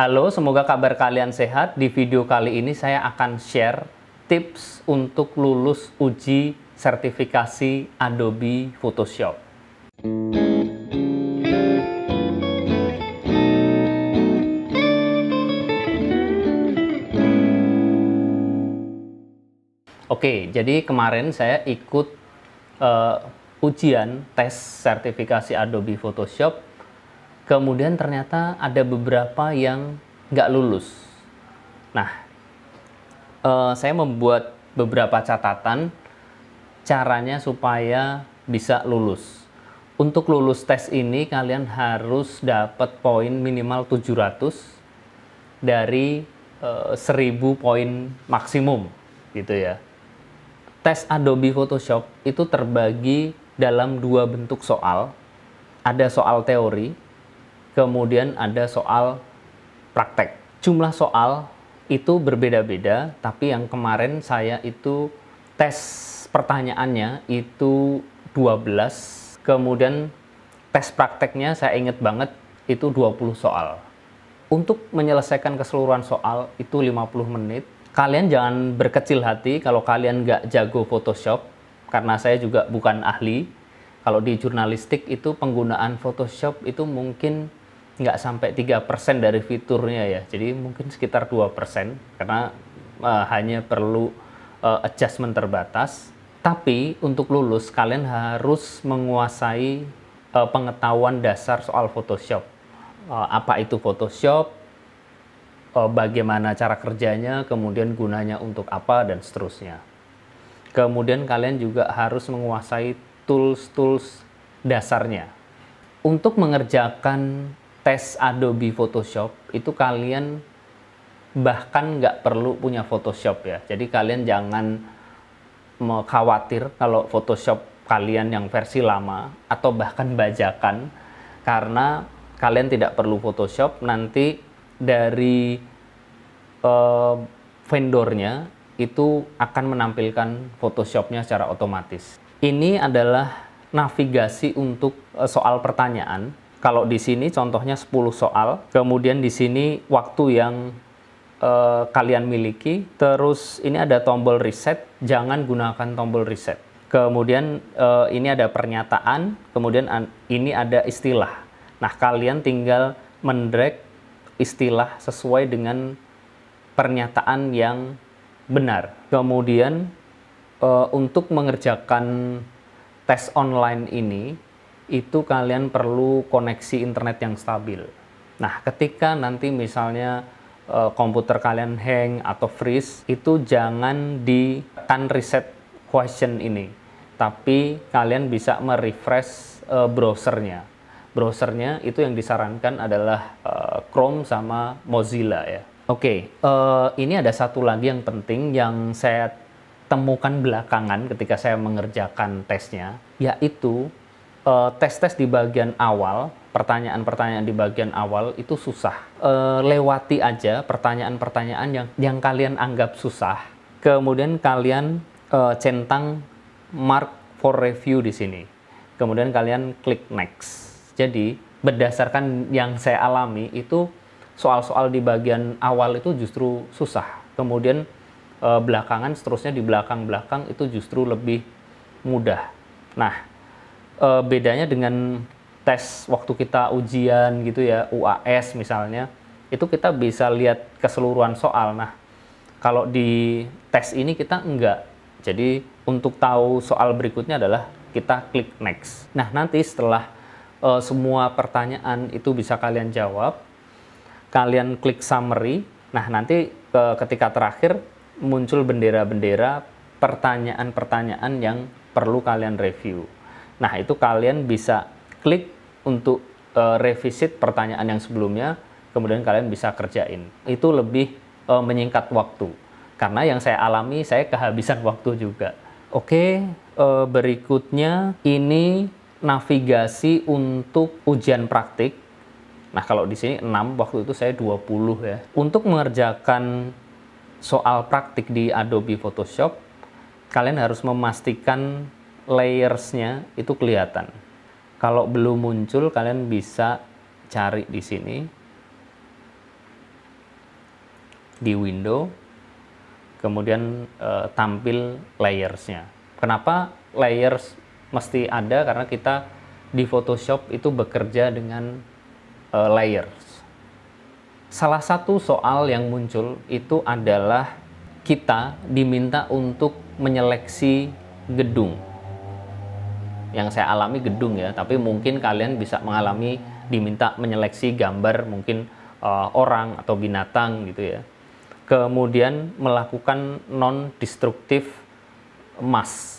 Halo, semoga kabar kalian sehat. Di video kali ini saya akan share tips untuk lulus uji sertifikasi Adobe Photoshop. Oke, jadi kemarin saya ikut uh, ujian tes sertifikasi Adobe Photoshop kemudian ternyata ada beberapa yang nggak lulus. Nah, uh, saya membuat beberapa catatan caranya supaya bisa lulus. Untuk lulus tes ini kalian harus dapat poin minimal 700 dari uh, eh, 1000 poin maksimum gitu ya. Tes Adobe Photoshop itu terbagi dalam dua bentuk soal. Ada soal teori kemudian ada soal praktek. Jumlah soal itu berbeda-beda, tapi yang kemarin saya itu tes pertanyaannya itu 12, kemudian tes prakteknya saya ingat banget itu 20 soal. Untuk menyelesaikan keseluruhan soal itu 50 menit. Kalian jangan berkecil hati kalau kalian nggak jago Photoshop, karena saya juga bukan ahli. Kalau di jurnalistik itu penggunaan Photoshop itu mungkin nggak sampai 3% dari fiturnya ya. Jadi mungkin sekitar 2% karena uh, hanya perlu uh, adjustment terbatas. Tapi untuk lulus kalian harus menguasai uh, pengetahuan dasar soal Photoshop. Uh, apa itu Photoshop? Uh, bagaimana cara kerjanya, kemudian gunanya untuk apa dan seterusnya. Kemudian kalian juga harus menguasai tools-tools dasarnya. Untuk mengerjakan tes Adobe Photoshop itu kalian bahkan nggak perlu punya Photoshop ya. Jadi kalian jangan khawatir kalau Photoshop kalian yang versi lama atau bahkan bajakan karena kalian tidak perlu Photoshop nanti dari uh, vendornya itu akan menampilkan Photoshopnya secara otomatis. Ini adalah navigasi untuk eh, soal pertanyaan kalau di sini contohnya 10 soal, kemudian di sini waktu yang uh, kalian miliki, terus ini ada tombol reset, jangan gunakan tombol reset. Kemudian uh, ini ada pernyataan, kemudian ini ada istilah. Nah, kalian tinggal mendrag istilah sesuai dengan pernyataan yang benar. Kemudian uh, untuk mengerjakan tes online ini itu kalian perlu koneksi internet yang stabil. Nah, ketika nanti misalnya eh, komputer kalian hang atau freeze, itu jangan di kan reset question ini, tapi kalian bisa merefresh e, browsernya. Browsernya itu yang disarankan adalah e, Chrome sama Mozilla ya. Oke, okay, ini ada satu lagi yang penting yang saya temukan belakangan ketika saya mengerjakan tesnya, yaitu Eh, tes-tes di bagian awal, pertanyaan-pertanyaan di bagian awal itu susah. Uh, lewati aja pertanyaan-pertanyaan yang yang kalian anggap susah. Kemudian kalian uh, centang mark for review di sini. Kemudian kalian klik next. Jadi berdasarkan yang saya alami itu soal-soal di bagian awal itu justru susah. Kemudian uh, belakangan seterusnya di belakang-belakang itu justru lebih mudah. Nah, uh, bedanya dengan tes waktu kita ujian gitu ya UAS misalnya itu kita bisa lihat keseluruhan soal nah kalau di tes ini kita enggak jadi untuk tahu soal berikutnya adalah kita klik next nah nanti setelah uh, semua pertanyaan itu bisa kalian jawab kalian klik summary nah nanti uh, ketika terakhir muncul bendera-bendera pertanyaan-pertanyaan yang perlu kalian review Nah, itu kalian bisa klik untuk uh, revisit pertanyaan yang sebelumnya, kemudian kalian bisa kerjain. Itu lebih uh, menyingkat waktu. Karena yang saya alami, saya kehabisan waktu juga. Oke, uh, berikutnya ini navigasi untuk ujian praktik. Nah, kalau di sini 6, waktu itu saya 20 ya. Untuk mengerjakan soal praktik di Adobe Photoshop, kalian harus memastikan layersnya itu kelihatan. Kalau belum muncul, kalian bisa cari di sini di window, kemudian e, tampil layersnya. Kenapa layers mesti ada? Karena kita di Photoshop itu bekerja dengan e, layers. Salah satu soal yang muncul itu adalah kita diminta untuk menyeleksi gedung yang saya alami gedung ya, tapi mungkin kalian bisa mengalami diminta menyeleksi gambar mungkin uh, orang atau binatang gitu ya. Kemudian melakukan non destruktif emas.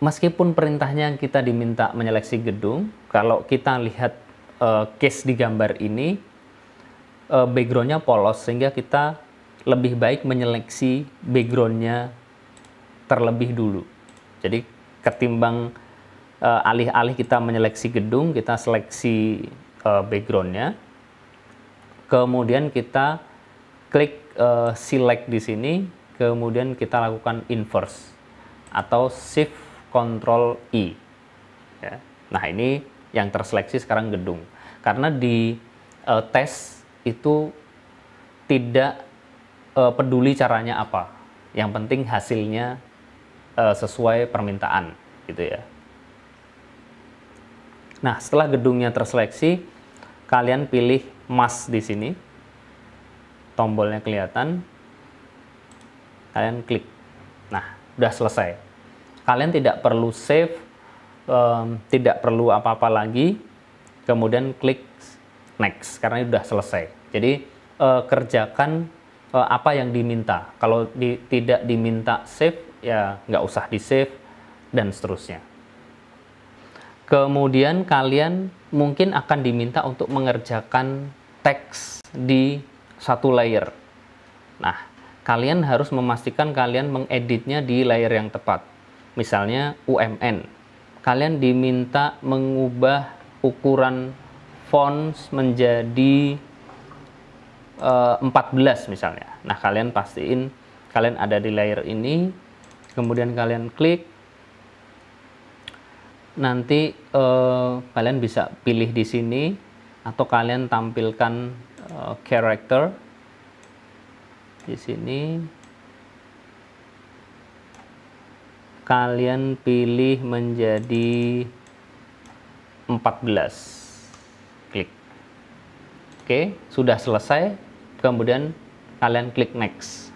Meskipun perintahnya kita diminta menyeleksi gedung, kalau kita lihat uh, case di gambar ini uh, backgroundnya polos sehingga kita lebih baik menyeleksi backgroundnya terlebih dulu. Jadi ketimbang eh, alih-alih uh, kita menyeleksi gedung, kita seleksi uh, backgroundnya, kemudian kita klik uh, select di sini, kemudian kita lakukan inverse atau shift control I. E. Ya. Nah ini yang terseleksi sekarang gedung, karena di uh, tes itu tidak uh, peduli caranya apa, yang penting hasilnya Eh, sesuai permintaan gitu ya. Nah, setelah gedungnya terseleksi, kalian pilih mas di sini. Tombolnya kelihatan. Kalian klik. Nah, udah selesai. Kalian tidak perlu save, um, tidak perlu apa-apa lagi. Kemudian klik next karena ini udah selesai. Jadi uh, kerjakan eh, apa yang diminta. Kalau di, tidak diminta save ya nggak usah di save dan seterusnya. Kemudian kalian mungkin akan diminta untuk mengerjakan teks di satu layer. Nah, kalian harus memastikan kalian mengeditnya di layer yang tepat. Misalnya UMN. Kalian diminta mengubah ukuran fonts menjadi uh, eh, 14 misalnya. Nah, kalian pastiin kalian ada di layer ini kemudian kalian klik nanti eh, kalian bisa pilih di sini atau kalian tampilkan eh, character di sini kalian pilih menjadi 14 klik oke sudah selesai kemudian kalian klik next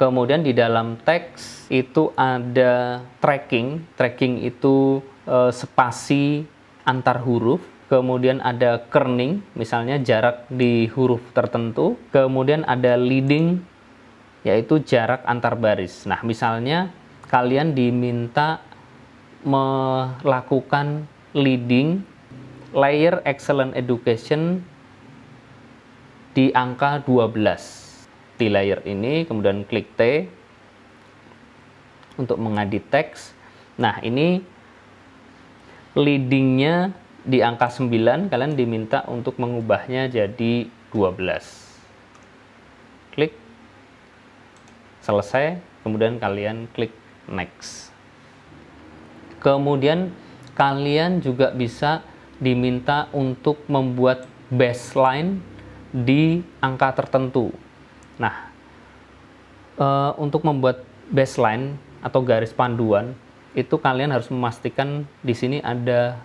Kemudian di dalam teks itu ada tracking. Tracking itu e, spasi antar huruf. Kemudian ada kerning, misalnya jarak di huruf tertentu. Kemudian ada leading, yaitu jarak antar baris. Nah, misalnya kalian diminta melakukan leading layer excellent education di angka 12 di layer ini, kemudian klik T untuk mengedit teks. Nah, ini leadingnya di angka 9, kalian diminta untuk mengubahnya jadi 12. Klik selesai, kemudian kalian klik next. Kemudian kalian juga bisa diminta untuk membuat baseline di angka tertentu. Nah, uh, untuk membuat baseline atau garis panduan itu kalian harus memastikan di sini ada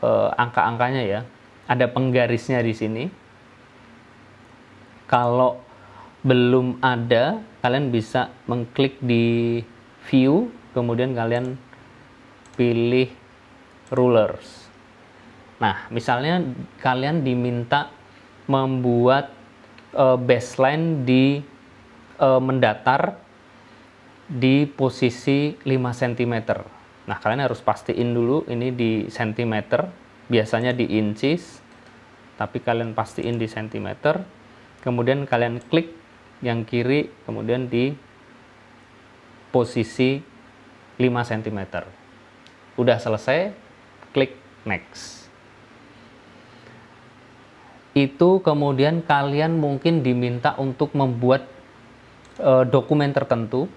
uh, angka-angkanya ya, ada penggarisnya di sini. Kalau belum ada, kalian bisa mengklik di view, kemudian kalian pilih rulers. Nah, misalnya kalian diminta membuat Eh, baseline di uh, mendatar di posisi 5 cm. Nah, kalian harus pastiin dulu ini di cm, biasanya di inches, tapi kalian pastiin di cm. Kemudian kalian klik yang kiri, kemudian di posisi 5 cm. Udah selesai, klik next itu kemudian kalian mungkin diminta untuk membuat e, dokumen tertentu.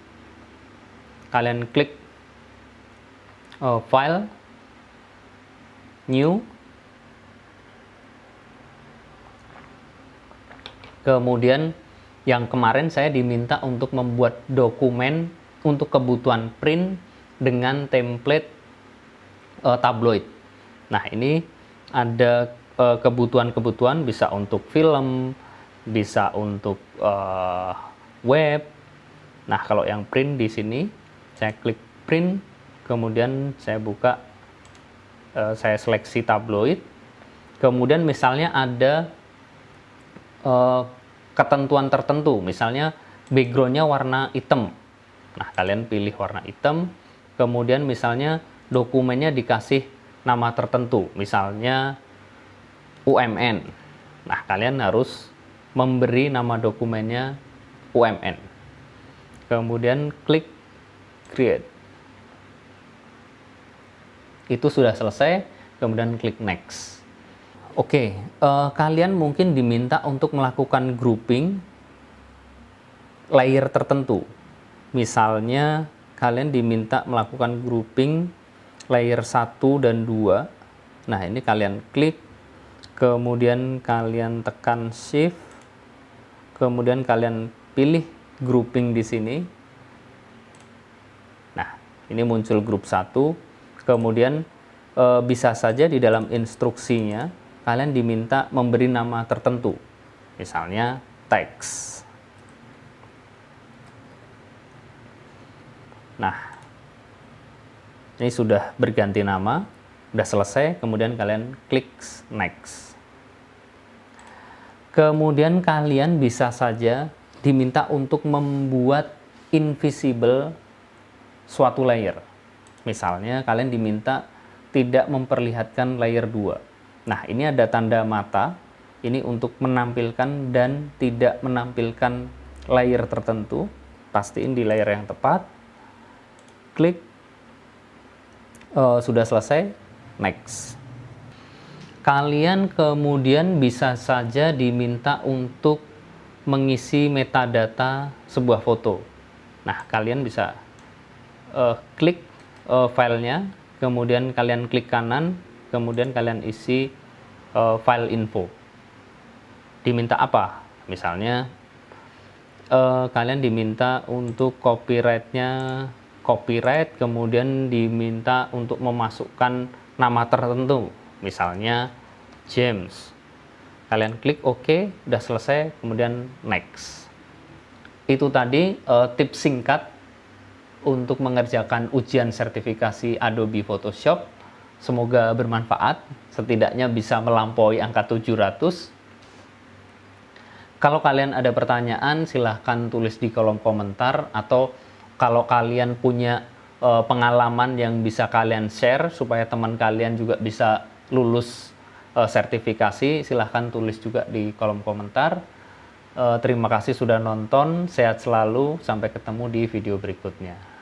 Kalian klik e, file, new, kemudian yang kemarin saya diminta untuk membuat dokumen untuk kebutuhan print dengan template e, tabloid. Nah ini ada Eh, kebutuhan-kebutuhan bisa untuk film, bisa untuk uh, web. Nah, kalau yang print di sini, saya klik print, kemudian saya buka, uh, saya seleksi tabloid. Kemudian misalnya ada uh, ketentuan tertentu, misalnya backgroundnya warna hitam. Nah, kalian pilih warna hitam. Kemudian misalnya dokumennya dikasih nama tertentu, misalnya UMN. Nah, kalian harus memberi nama dokumennya UMN. Kemudian klik create. Itu sudah selesai, kemudian klik next. Oke, okay, uh, eh, kalian mungkin diminta untuk melakukan grouping layer tertentu. Misalnya kalian diminta melakukan grouping layer 1 dan 2. Nah, ini kalian klik kemudian kalian tekan shift kemudian kalian pilih grouping di sini nah ini muncul grup 1 kemudian e, bisa saja di dalam instruksinya kalian diminta memberi nama tertentu misalnya teks nah ini sudah berganti nama Udah selesai, kemudian kalian klik next. Kemudian kalian bisa saja diminta untuk membuat invisible suatu layer. Misalnya kalian diminta tidak memperlihatkan layer 2. Nah, ini ada tanda mata. Ini untuk menampilkan dan tidak menampilkan layer tertentu. Pastiin di layer yang tepat. Klik. Uh, sudah selesai Next. Kalian kemudian bisa saja diminta untuk mengisi metadata sebuah foto. Nah, kalian bisa uh, klik uh, filenya, kemudian kalian klik kanan, kemudian kalian isi uh, file info. Diminta apa? Misalnya, uh, kalian diminta untuk copyrightnya copyright kemudian diminta untuk memasukkan nama tertentu misalnya James kalian klik OK udah selesai kemudian next itu tadi uh, eh, tips singkat untuk mengerjakan ujian sertifikasi Adobe Photoshop semoga bermanfaat setidaknya bisa melampaui angka 700 kalau kalian ada pertanyaan silahkan tulis di kolom komentar atau kalau kalian punya uh, pengalaman yang bisa kalian share supaya teman kalian juga bisa lulus uh, sertifikasi, silahkan tulis juga di kolom komentar. Uh, terima kasih sudah nonton, sehat selalu, sampai ketemu di video berikutnya.